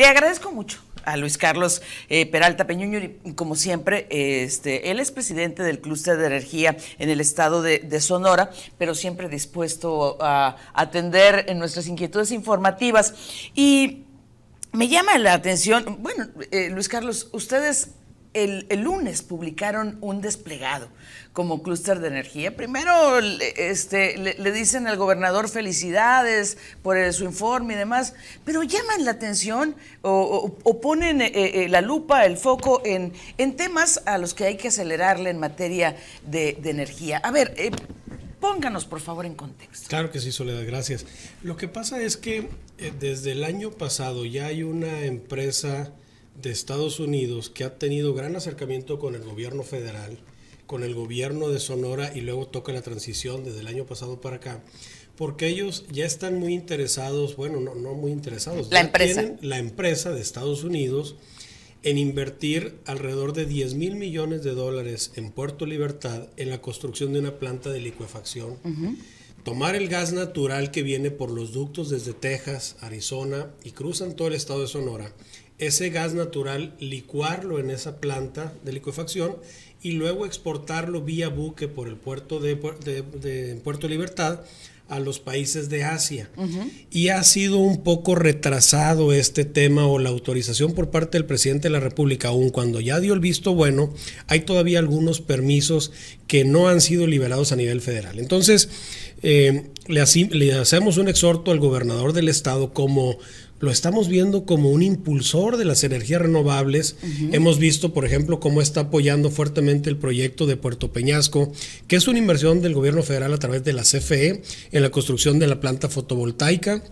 Le agradezco mucho a Luis Carlos eh, Peralta Peñuño, y como siempre, este, él es presidente del Clúster de Energía en el estado de, Sonora, pero siempre dispuesto a, atender nuestras inquietudes informativas. Y me llama la atención, bueno, eh, Luis Carlos, ustedes el, lunes publicaron un desplegado como clúster de energía. Primero este, le, dicen al gobernador felicidades por su informe y demás, pero llaman la atención o, ponen eh, eh, la lupa, el foco en, en, temas a los que hay que acelerarle en materia de, energía. A ver, eh, pónganos por favor en contexto. Claro que sí, Soledad, gracias. Lo que pasa es que desde el año pasado ya hay una empresa de Estados Unidos que ha tenido gran acercamiento con el gobierno federal, con el gobierno de Sonora y luego toca la transición desde el año pasado para acá, porque ellos ya están muy interesados, bueno, no, muy interesados, la empresa. Tienen la empresa de Estados Unidos en invertir alrededor de 10 mil millones de dólares en Puerto Libertad en la construcción de una planta de licuefacción. Tomar el gas natural que viene por los ductos desde Texas, Arizona y cruzan todo el estado de Sonora ese gas natural, licuarlo en esa planta de licuefacción y luego exportarlo vía buque por el puerto de, Puerto Libertad a los países de Asia. Y ha sido un poco retrasado este tema o la autorización por parte del presidente de la República, aun cuando ya dio el visto bueno, hay todavía algunos permisos que no han sido liberados a nivel federal. Entonces, eh, le hacemos un exhorto al gobernador del estado como lo estamos viendo como un impulsor de las energías renovables. Hemos visto, por ejemplo, cómo está apoyando fuertemente el proyecto de Puerto Peñasco, que es una inversión del gobierno federal a través de la CFE en la construcción de la planta fotovoltaica.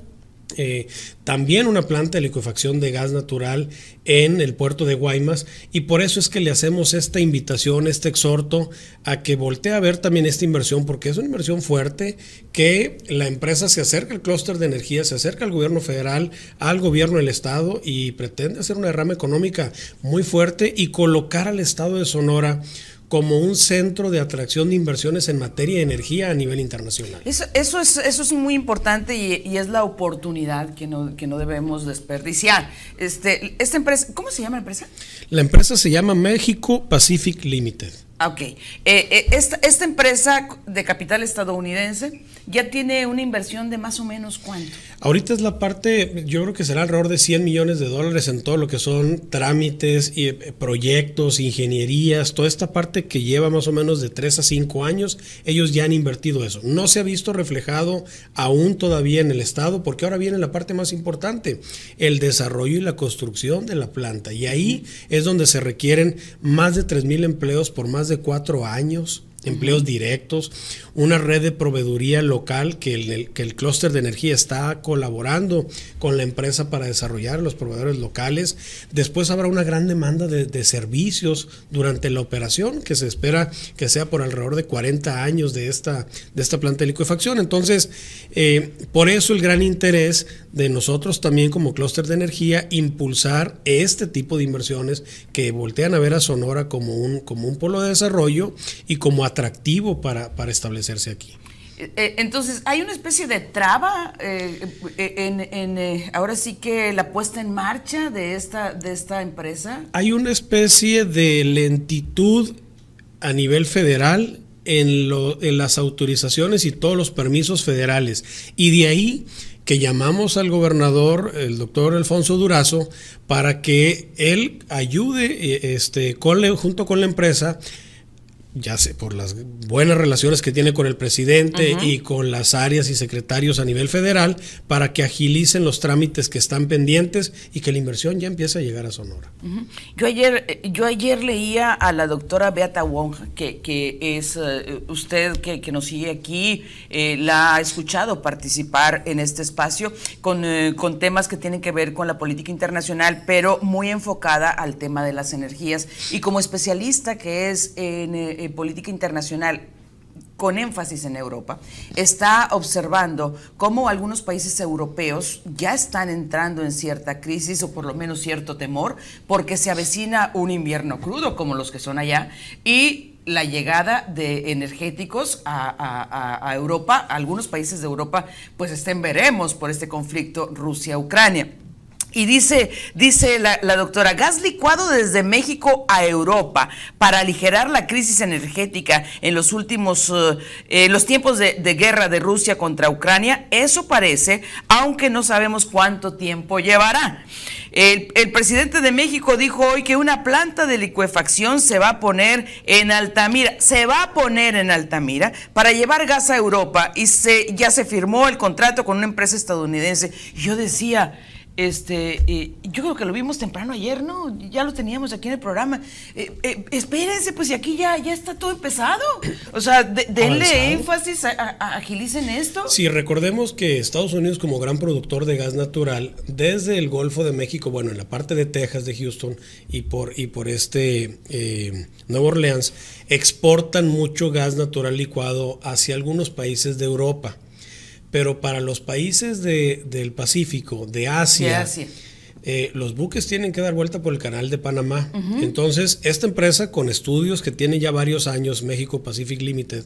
Eh, también una planta de liquefacción de gas natural en el puerto de Guaymas y por eso es que le hacemos esta invitación, este exhorto a que voltee a ver también esta inversión porque es una inversión fuerte que la empresa se acerca al clúster de energía, se acerca al gobierno federal, al gobierno del estado y pretende hacer una derrama económica muy fuerte y colocar al estado de Sonora como un centro de atracción de inversiones en materia de energía a nivel internacional. Eso, eso, es, muy importante y, es la oportunidad que no, debemos desperdiciar. Este, esta empresa, ¿Cómo se llama la empresa? La empresa se llama México Pacific Limited. Ah, ok. Eh, eh, esta, esta, empresa de capital estadounidense ya tiene una inversión de más o menos cuánto. Ahorita es la parte, yo creo que será alrededor de 100 millones de dólares en todo lo que son trámites, y eh, proyectos, ingenierías, toda esta parte que lleva más o menos de 3 a 5 años, ellos ya han invertido eso. No se ha visto reflejado aún todavía en el Estado, porque ahora viene la parte más importante, el desarrollo y la construcción de la planta. Y ahí es donde se requieren más de 3 mil empleos por más de 4 años empleos directos, una red de proveeduría local que el, que el clúster de energía está colaborando con la empresa para desarrollar los proveedores locales. Después habrá una gran demanda de, servicios durante la operación que se espera que sea por alrededor de 40 años de esta, de esta planta de liquefacción. Entonces, eh, por eso el gran interés de nosotros también como clúster de energía impulsar este tipo de inversiones que voltean a ver a Sonora como un, como un polo de desarrollo y como atractivo para, para establecerse aquí. Eh, eh, entonces, hay una especie de traba eh, en, en ahora sí que la puesta en marcha de esta, de esta empresa. Hay una especie de lentitud a nivel federal en, lo, en las autorizaciones y todos los permisos federales. Y de ahí que llamamos al gobernador, el doctor Alfonso Durazo, para que él ayude este, junto con la empresa ya sé, por las buenas relaciones que tiene con el presidente y con las áreas y secretarios a nivel federal, para que agilicen los trámites que están pendientes y que la inversión ya empiece a llegar a Sonora. Yo ayer eh, yo ayer leía a la doctora Beata Wong, que, que es eh, usted que, que, nos sigue aquí, eh, la ha escuchado participar en este espacio con, con temas que tienen que ver con la política internacional, pero muy enfocada al tema de las energías. Y como especialista que es en... Eh, política internacional con énfasis en Europa, está observando cómo algunos países europeos ya están entrando en cierta crisis o por lo menos cierto temor porque se avecina un invierno crudo como los que son allá y la llegada de energéticos a, a Europa, algunos países de Europa pues estén veremos por este conflicto Rusia-Ucrania. Y dice, dice la, doctora, gas licuado desde México a Europa para aligerar la crisis energética en los últimos, eh, eh, los tiempos de, guerra de Rusia contra Ucrania, eso parece, aunque no sabemos cuánto tiempo llevará. El, presidente de México dijo hoy que una planta de licuefacción se va a poner en Altamira, se va a poner en Altamira para llevar gas a Europa y se, ya se firmó el contrato con una empresa estadounidense. yo decía, este, eh, yo creo que lo vimos temprano ayer, ¿no? Ya lo teníamos aquí en el programa. Eh, eh, espérense, pues, y aquí ya, ya está todo empezado. O sea, denle énfasis, a, agilicen esto. Sí, recordemos que Estados Unidos, como gran productor de gas natural, desde el Golfo de México, bueno, en la parte de Texas, de Houston y por, y por este Nueva Orleans, exportan mucho gas natural licuado hacia algunos países de Europa. Pero para los países del Pacífico, de Asia, eh, los buques tienen que dar vuelta por el canal de Panamá. Entonces, esta empresa, con estudios que tiene ya varios años, México Pacific Limited,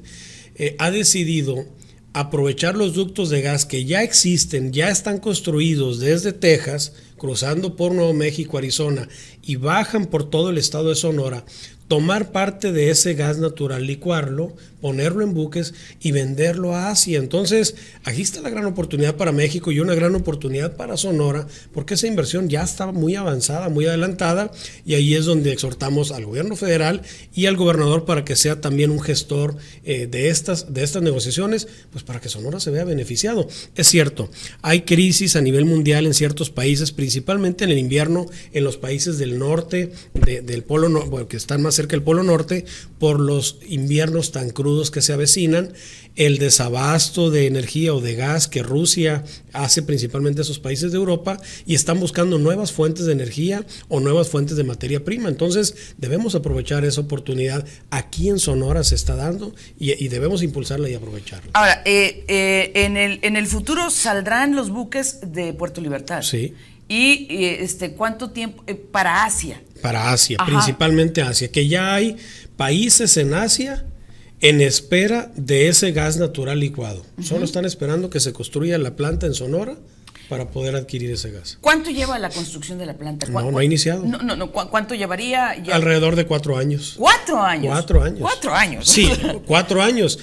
eh, ha decidido aprovechar los ductos de gas que ya existen, ya están construidos desde Texas, cruzando por Nuevo México, Arizona, y bajan por todo el estado de Sonora, tomar parte de ese gas natural, licuarlo, ponerlo en buques y venderlo a Asia. Entonces, aquí está la gran oportunidad para México y una gran oportunidad para Sonora, porque esa inversión ya está muy avanzada, muy adelantada, y ahí es donde exhortamos al gobierno federal y al gobernador para que sea también un gestor eh, de, estas, de estas negociaciones, pues para que Sonora se vea beneficiado. Es cierto, hay crisis a nivel mundial en ciertos países, principales, principalmente en el invierno en los países del norte, del polo que están más cerca del polo norte, por los inviernos tan crudos que se avecinan, el desabasto de energía o de gas que Rusia hace principalmente a esos países de Europa y están buscando nuevas fuentes de energía o nuevas fuentes de materia prima. Entonces debemos aprovechar esa oportunidad. Aquí en Sonora se está dando y, debemos impulsarla y aprovecharla. Ahora, eh, eh, en, el, en el futuro saldrán los buques de Puerto Libertad. Sí y eh, este, cuánto tiempo eh, para Asia. Para Asia, principalmente Asia, que ya hay países en Asia en espera de ese gas natural licuado. Solo están esperando que se construya la planta en Sonora para poder adquirir ese gas. ¿Cuánto lleva la construcción de la planta? No, no ha iniciado. No, no, no. ¿Cuánto llevaría? Alrededor de cuatro años. ¿Cuatro años? Cuatro años. Cuatro años. Sí, cuatro años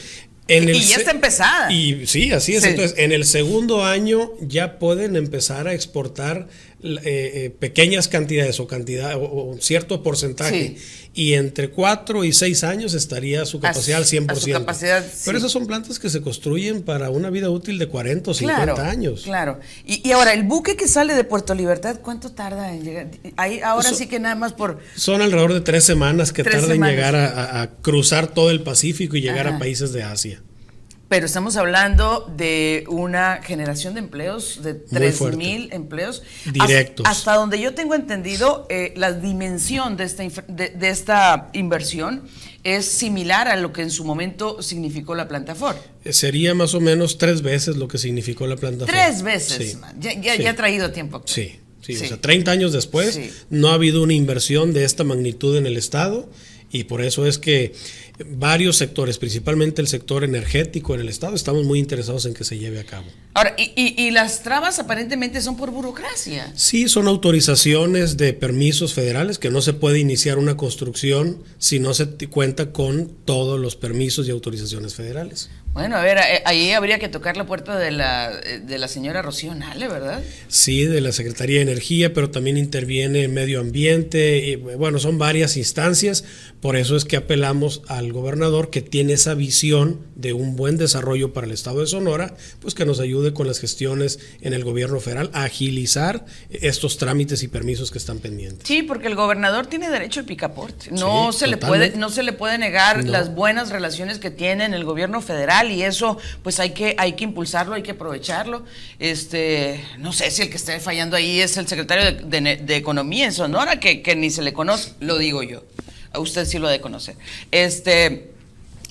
y ya está empezada. Y sí, así es. Entonces, en el segundo año ya pueden empezar a exportar eh, eh, pequeñas cantidades o cantidad o, cierto porcentaje y entre 4 y 6 años estaría su capacidad al 100%. Pero esas son plantas que se construyen para una vida útil de 40 o 50 años. Claro. Y, ahora, el buque que sale de Puerto Libertad, ¿cuánto tarda en llegar? Ahí, ahora sí que nada más por... Son alrededor de tres semanas que tarda en llegar a, cruzar todo el Pacífico y llegar a países de Asia pero estamos hablando de una generación de empleos, de 3.000 empleos. Directos. Hasta, donde yo tengo entendido, eh, la dimensión de esta, de, esta inversión es similar a lo que en su momento significó la planta Ford. Eh, sería más o menos tres veces lo que significó la planta ¿Tres Ford. Tres veces. Ya, ha traído tiempo. Sí, sí, sí, O sea, 30 años después no ha habido una inversión de esta magnitud en el Estado y por eso es que varios sectores, principalmente el sector energético en el Estado, estamos muy interesados en que se lleve a cabo y, las trabas aparentemente son por burocracia. Sí, son autorizaciones de permisos federales que no se puede iniciar una construcción si no se cuenta con todos los permisos y autorizaciones federales. Bueno, a ver, eh, ahí habría que tocar la puerta de la, eh, de la señora Rocío Nale, ¿verdad? Sí, de la Secretaría de Energía, pero también interviene Medio Ambiente. Y, bueno, son varias instancias. Por eso es que apelamos al gobernador que tiene esa visión de un buen desarrollo para el Estado de Sonora, pues que nos ayude con las gestiones en el gobierno federal agilizar estos trámites y permisos que están pendientes. Sí, porque el gobernador tiene derecho al picaporte. No se le puede no se le puede negar las buenas relaciones que tiene en el gobierno federal y eso pues hay que hay que impulsarlo, hay que aprovecharlo. Este, no sé si el que esté fallando ahí es el secretario de, Economía en Sonora que, que ni se le conoce, lo digo yo. A usted sí lo ha de conocer. Este,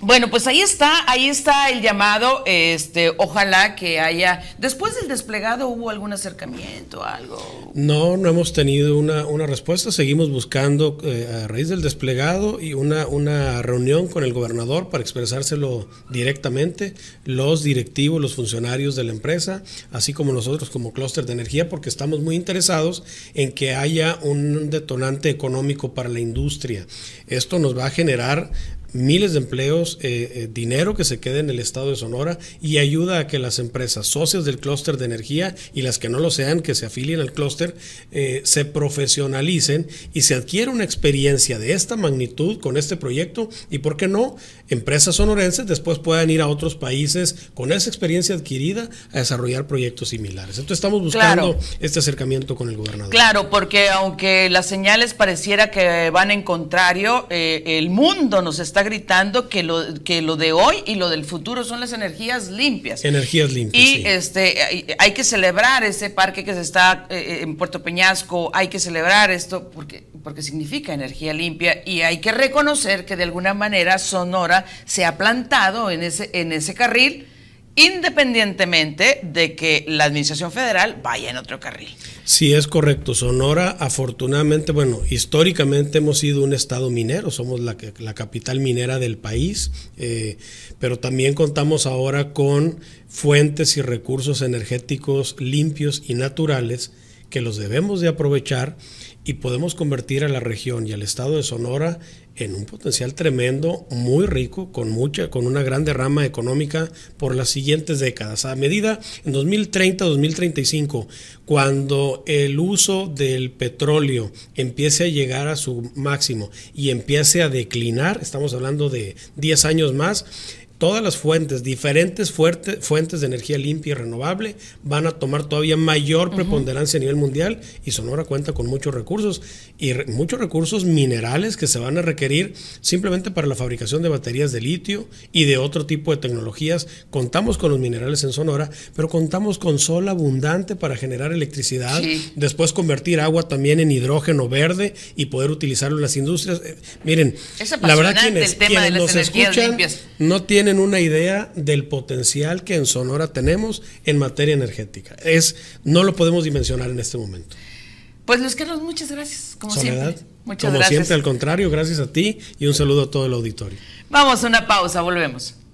bueno, pues ahí está, ahí está el llamado. Este, ojalá que haya. Después del desplegado hubo algún acercamiento, algo. No, no hemos tenido una, respuesta. Seguimos buscando eh, a raíz del desplegado y una, una reunión con el gobernador para expresárselo directamente, los directivos, los funcionarios de la empresa, así como nosotros como clúster de energía, porque estamos muy interesados en que haya un detonante económico para la industria. Esto nos va a generar miles de empleos, eh, eh, dinero que se quede en el estado de Sonora y ayuda a que las empresas socias del clúster de energía y las que no lo sean, que se afilien al clúster, eh, se profesionalicen y se adquiera una experiencia de esta magnitud con este proyecto y, ¿por qué no?, empresas sonorenses después puedan ir a otros países con esa experiencia adquirida a desarrollar proyectos similares. Entonces estamos buscando este acercamiento con el gobernador. Claro, porque aunque las señales pareciera que van en contrario, el mundo nos está gritando que lo, que lo de hoy y lo del futuro son las energías limpias. Energías limpias. Y este, hay, que celebrar ese parque que se está eh, eh, en Puerto Peñasco, hay que celebrar esto porque, porque significa energía limpia y hay que reconocer que de alguna manera Sonora se ha plantado en ese, en ese carril independientemente de que la Administración Federal vaya en otro carril. Sí, es correcto. Sonora, afortunadamente, bueno, históricamente hemos sido un estado minero, somos la, capital minera del país, eh, pero también contamos ahora con fuentes y recursos energéticos limpios y naturales que los debemos de aprovechar y podemos convertir a la región y al estado de Sonora en un potencial tremendo, muy rico, con mucha, con una gran derrama económica por las siguientes décadas. A medida en 2030-2035, cuando el uso del petróleo empiece a llegar a su máximo y empiece a declinar, estamos hablando de 10 años más, todas las fuentes, diferentes fuentes de energía limpia y renovable, van a tomar todavía mayor preponderancia a nivel mundial y Sonora cuenta con muchos recursos y muchos recursos minerales que se van a requerir simplemente para la fabricación de baterías de litio y de otro tipo de tecnologías. Contamos con los minerales en Sonora, pero contamos con sol abundante para generar electricidad, después convertir agua también en hidrógeno verde y poder utilizarlo en las industrias. Eh, miren, la verdad quienes, quienes nos escuchan no tienen una idea del potencial que en Sonora tenemos en materia energética. Es, no lo podemos dimensionar en este momento. Pues Luis Carlos, muchas gracias, como siempre. Muchas como siempre, al contrario, gracias a ti y un saludo a todo el auditorio. Vamos a una pausa, volvemos.